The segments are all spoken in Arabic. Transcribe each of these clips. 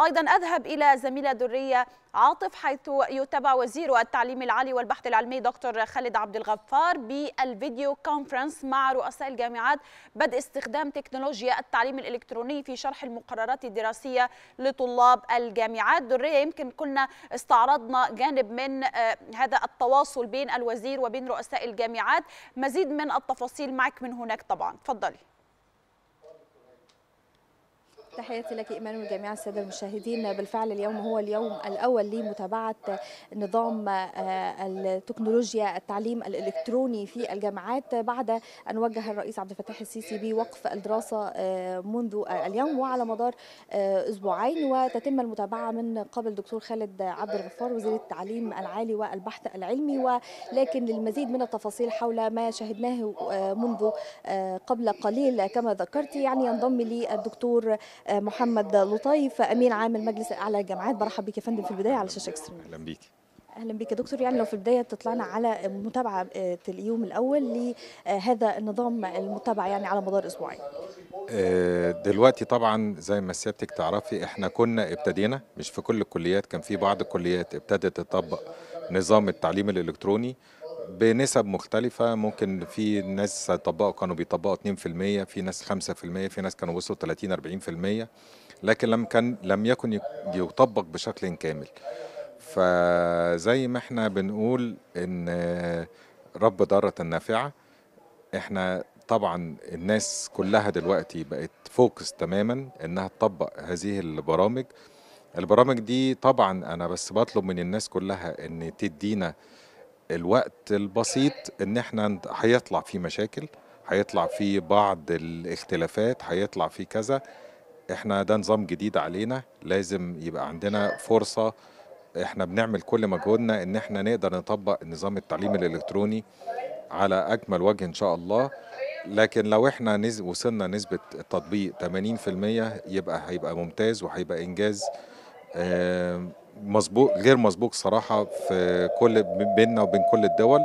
أيضا أذهب إلى زميلة درية عاطف حيث يتابع وزير التعليم العالي والبحث العلمي دكتور خالد عبد الغفار بالفيديو كونفرنس مع رؤساء الجامعات بدء استخدام تكنولوجيا التعليم الإلكتروني في شرح المقررات الدراسية لطلاب الجامعات درية يمكن كنا استعرضنا جانب من آه، هذا التواصل بين الوزير وبين رؤساء الجامعات مزيد من التفاصيل معك من هناك طبعا تفضلي تحياتي لك إيمان وجميع السادة المشاهدين بالفعل اليوم هو اليوم الأول لمتابعة نظام آه، التكنولوجيا التعليم الإلكتروني في الجامعات بعد أن وجه الرئيس عبد الفتاح السيسي بوقف الدراسة آه، منذ اليوم وعلى مدار آه، أسبوعين وتتم المتابعة من قبل دكتور خالد عبد الغفار وزير التعليم العالي والبحث العلمي ولكن للمزيد من التفاصيل حول ما شهدناه منذ قبل قليل كما ذكرت يعني ينضم لي الدكتور آه، محمد لطيف امين عام المجلس الاعلى للجامعات برحب بك يا فندم في البدايه على شاشه اكسترا اهلا بيك اهلا بك يا دكتور يعني لو في البدايه تطلعنا على متابعه آه، اليوم الاول لهذا آه، النظام المتبع يعني على مدار اسبوعين دلوقتي طبعا زي ما سيادتك تعرفي احنا كنا ابتدينا مش في كل الكليات كان في بعض الكليات ابتدت تطبق نظام التعليم الالكتروني بنسب مختلفة ممكن في ناس طبقوا كانوا بيطبقوا 2% في ناس 5% في ناس كانوا وصلوا 30 40% لكن لم كان لم يكن يطبق بشكل كامل فزي ما احنا بنقول ان رب ضارة نافعة احنا طبعا الناس كلها دلوقتي بقت فوكس تماما انها تطبق هذه البرامج البرامج دي طبعا انا بس بطلب من الناس كلها ان تدينا الوقت البسيط ان احنا هيطلع في مشاكل هيطلع في بعض الاختلافات هيطلع في كذا احنا ده نظام جديد علينا لازم يبقى عندنا فرصه احنا بنعمل كل مجهودنا ان احنا نقدر نطبق نظام التعليم الالكتروني على اجمل وجه ان شاء الله لكن لو احنا نز... وصلنا نسبه التطبيق 80% يبقى هيبقى ممتاز وهيبقى انجاز آه مسبوق غير مسبوق صراحه في كل بيننا وبين كل الدول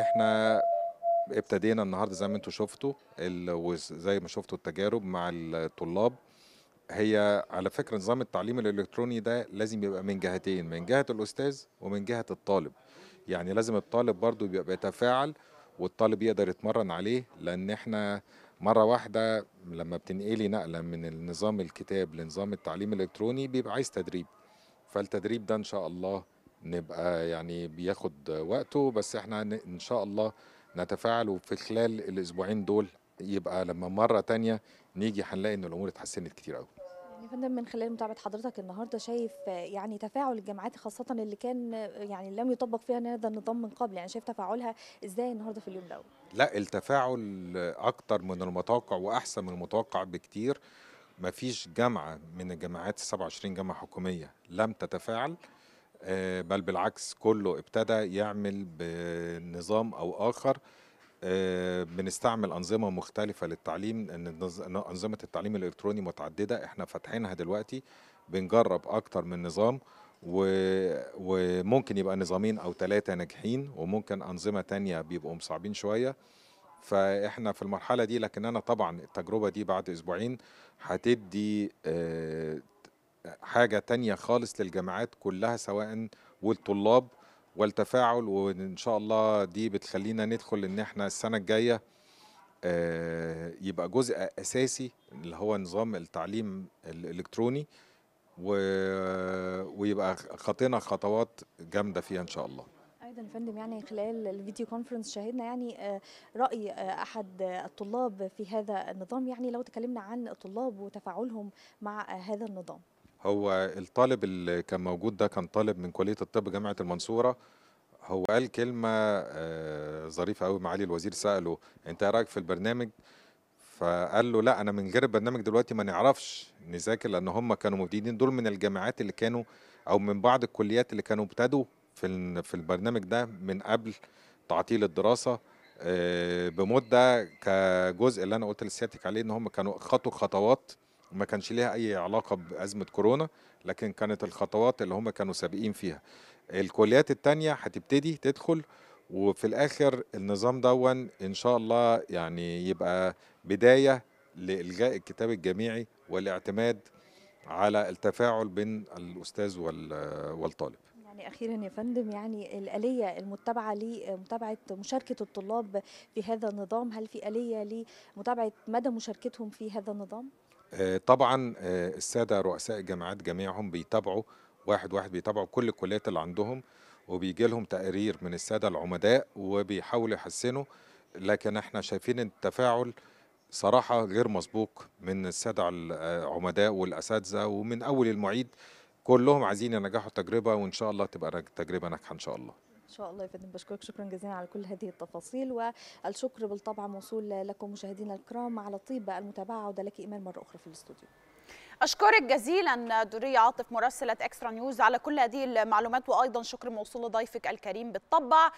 احنا ابتدينا النهارده زي ما انتم شفتوا وزي ما شفتوا التجارب مع الطلاب هي على فكره نظام التعليم الالكتروني ده لازم يبقى من جهتين من جهه الاستاذ ومن جهه الطالب يعني لازم الطالب برضو يبقى يتفاعل والطالب يقدر يتمرن عليه لان احنا مره واحده لما بتنقلي نقله من النظام الكتاب لنظام التعليم الالكتروني بيبقى عايز تدريب فالتدريب ده ان شاء الله نبقى يعني بياخد وقته بس احنا ان شاء الله نتفاعل وفي خلال الاسبوعين دول يبقى لما مره تانية نيجي هنلاقي ان الامور اتحسنت كتير قوي فندم من خلال متابعه حضرتك النهارده شايف يعني تفاعل الجامعات خاصه اللي كان يعني لم يطبق فيها هذا النظام من قبل يعني شايف تفاعلها ازاي النهارده في اليوم ده لا التفاعل اكتر من المتوقع واحسن من المتوقع بكتير ما فيش جامعة من الجامعات ال 27 جامعة حكومية لم تتفاعل آه، بل بالعكس كله ابتدى يعمل بنظام أو آخر آه، بنستعمل أنظمة مختلفة للتعليم أنظمة التعليم الإلكتروني متعددة احنا فاتحينها دلوقتي بنجرب أكتر من نظام وممكن يبقى نظامين أو ثلاثة ناجحين وممكن أنظمة تانية بيبقوا مصعبين شوية فاحنا في المرحله دي لكن انا طبعا التجربه دي بعد اسبوعين هتدي آه، حاجه تانية خالص للجامعات كلها سواء والطلاب والتفاعل وان شاء الله دي بتخلينا ندخل ان احنا السنه الجايه آه، يبقى جزء اساسي اللي هو نظام التعليم الالكتروني ويبقى خطينا خطوات جامده فيها ان شاء الله فندم يعني خلال الفيديو كونفرنس شاهدنا يعني آه، راي آه، احد آه، الطلاب في هذا النظام يعني لو تكلمنا عن الطلاب وتفاعلهم مع هذا النظام هو الطالب اللي كان موجود ده كان طالب من كليه الطب جامعه المنصوره هو قال كلمه ظريفه قوي معالي الوزير ساله انت ايه رايك في البرنامج فقال له لا انا من غير البرنامج دلوقتي ما نعرفش نذاكر لان هم كانوا مبتدئين دول من الجامعات اللي كانوا او من بعض الكليات اللي كانوا ابتدوا في في البرنامج ده من قبل تعطيل الدراسه آه، بمده كجزء اللي انا قلت لسيادتك عليه ان هم كانوا خطوا خطوات ما كانش ليها اي علاقه بازمه كورونا لكن كانت الخطوات اللي هم كانوا سابقين فيها الكليات التانية هتبتدي تدخل وفي الاخر النظام دون ان شاء الله يعني يبقى بدايه لالغاء الكتاب الجامعي والاعتماد على التفاعل بين الاستاذ والطالب يعني اخيرا يا فندم يعني الاليه المتبعه لمتابعه مشاركه الطلاب في هذا النظام هل في اليه لمتابعه مدى مشاركتهم في هذا النظام آه، طبعا آه، الساده رؤساء الجامعات جميعهم بيتابعوا واحد واحد بيتابعوا كل الكليات اللي عندهم وبيجي لهم تقارير من الساده العمداء وبيحاولوا يحسنوا لكن احنا شايفين التفاعل صراحه غير مسبوق من الساده العمداء والاساتذه ومن اول المعيد كلهم عايزين ينجحوا التجربه وان شاء الله تبقى تجربه ناجحه ان شاء الله ان شاء الله يا فندم بشكرك شكرا جزيلا على كل هذه التفاصيل والشكر بالطبع موصول لكم مشاهدينا الكرام على طيب المتابعه عوده لك ايمان مره اخرى في الاستوديو أشكرك جزيلا دورية عاطف مراسلة إكسترا نيوز على كل هذه المعلومات وأيضا شكر موصول لضيفك الكريم بالطبع